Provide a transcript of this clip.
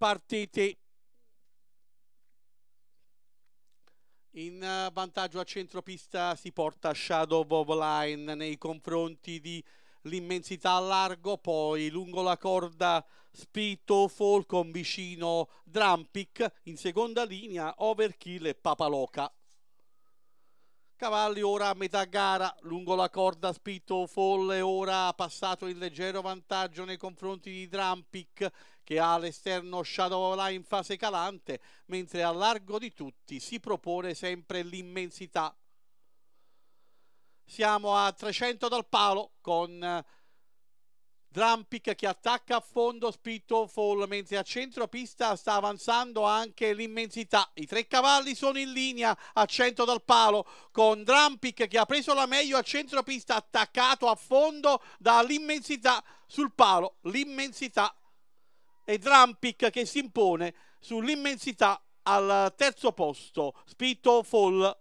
partiti. In eh, vantaggio a centropista si porta Shadow of Line nei confronti di l'immensità a largo, poi lungo la corda Spito Falcon vicino Drampic, in seconda linea Overkill e Papaloca. Cavalli ora a metà gara, lungo la corda Spitto Folle, ora ha passato il leggero vantaggio nei confronti di Drampic che ha all'esterno Shadow là in fase calante, mentre a largo di tutti si propone sempre l'immensità. Siamo a 300 dal palo con Drampic che attacca a fondo Spitofall mentre a centro pista sta avanzando anche l'immensità. I tre cavalli sono in linea a centro dal palo con Drampic che ha preso la meglio a centro pista attaccato a fondo dall'immensità sul palo. L'immensità e Drampic che si impone sull'immensità al terzo posto. Spitofall